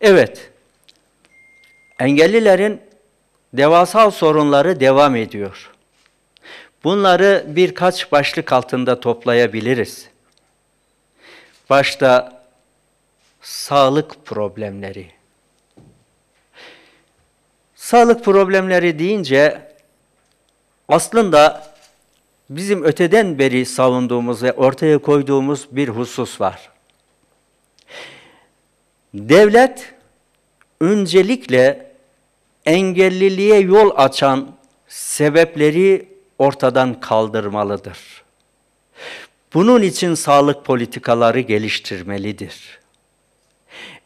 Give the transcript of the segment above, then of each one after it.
Evet, engellilerin devasal sorunları devam ediyor. Bunları birkaç başlık altında toplayabiliriz. Başta sağlık problemleri. Sağlık problemleri deyince aslında bizim öteden beri savunduğumuz ve ortaya koyduğumuz bir husus var. Devlet öncelikle engelliliğe yol açan sebepleri ortadan kaldırmalıdır. Bunun için sağlık politikaları geliştirmelidir.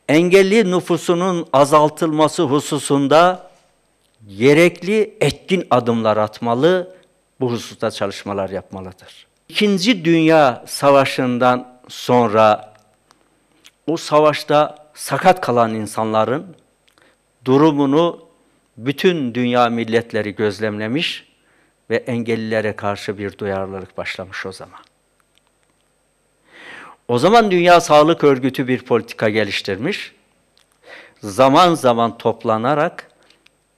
Engelli nüfusunun azaltılması hususunda gerekli etkin adımlar atmalı, bu hususta çalışmalar yapmalıdır. İkinci Dünya Savaşı'ndan sonra o savaşta sakat kalan insanların durumunu bütün dünya milletleri gözlemlemiş ve engellilere karşı bir duyarlılık başlamış o zaman. O zaman Dünya Sağlık Örgütü bir politika geliştirmiş. Zaman zaman toplanarak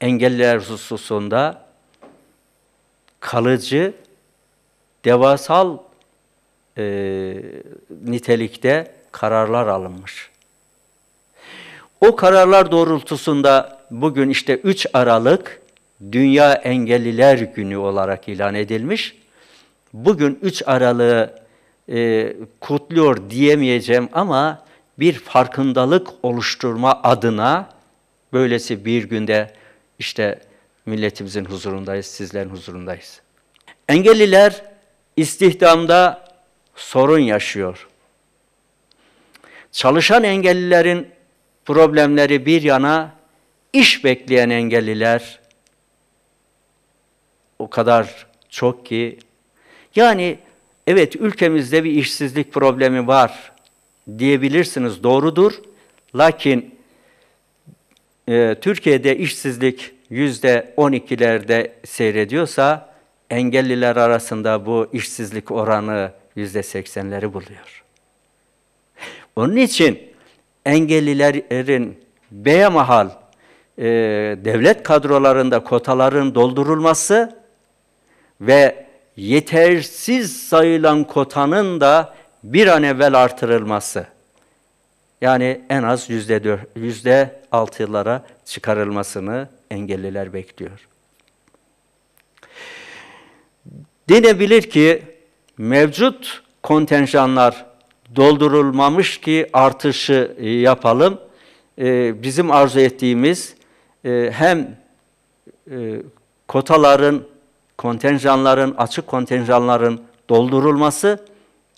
engelliler hususunda kalıcı, devasal e, nitelikte kararlar alınmış. O kararlar doğrultusunda bugün işte 3 Aralık Dünya Engelliler Günü olarak ilan edilmiş. Bugün 3 Aralık'ı e, kutluyor diyemeyeceğim ama bir farkındalık oluşturma adına böylesi bir günde işte milletimizin huzurundayız, sizlerin huzurundayız. Engelliler istihdamda sorun yaşıyor. Çalışan engellilerin problemleri bir yana iş bekleyen engelliler o kadar çok ki yani evet ülkemizde bir işsizlik problemi var diyebilirsiniz doğrudur. Lakin e, Türkiye'de işsizlik yüzde on ikilerde seyrediyorsa engelliler arasında bu işsizlik oranı yüzde seksenleri buluyor. Onun için engellilerin beyamahal e, devlet kadrolarında kotaların doldurulması ve yetersiz sayılan kotanın da bir an evvel artırılması. Yani en az yüzde, yüzde altılara çıkarılmasını engelliler bekliyor. Denebilir ki mevcut kontenjanlar doldurulmamış ki artışı e, yapalım. E, bizim arzu ettiğimiz e, hem kotaların, kontenjanların, açık kontenjanların doldurulması,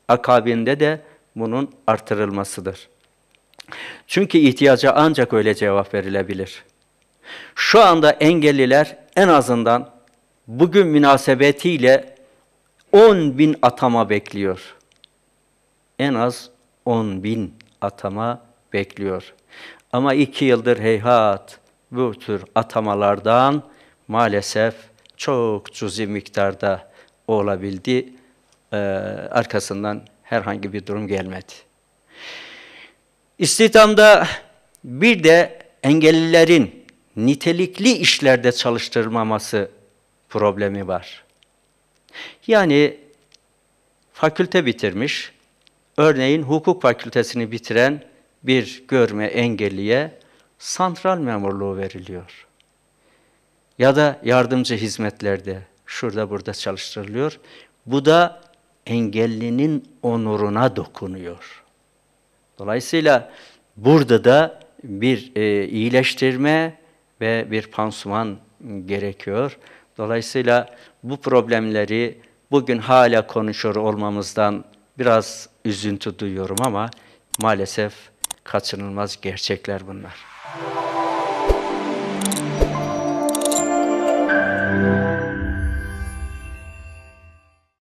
akabinde de bunun artırılmasıdır. Çünkü ihtiyaca ancak öyle cevap verilebilir. Şu anda engelliler en azından bugün münasebetiyle 10 bin atama bekliyor en az 10 bin atama bekliyor. Ama iki yıldır heyhat bu tür atamalardan maalesef çok cüzi miktarda olabildi. Ee, arkasından herhangi bir durum gelmedi. İstihdamda bir de engellilerin nitelikli işlerde çalıştırmaması problemi var. Yani fakülte bitirmiş, Örneğin hukuk fakültesini bitiren bir görme engelliye santral memurluğu veriliyor. Ya da yardımcı hizmetlerde şurada burada çalıştırılıyor. Bu da engellinin onuruna dokunuyor. Dolayısıyla burada da bir e, iyileştirme ve bir pansuman gerekiyor. Dolayısıyla bu problemleri bugün hala konuşur olmamızdan Biraz üzüntü duyuyorum ama maalesef kaçınılmaz gerçekler bunlar.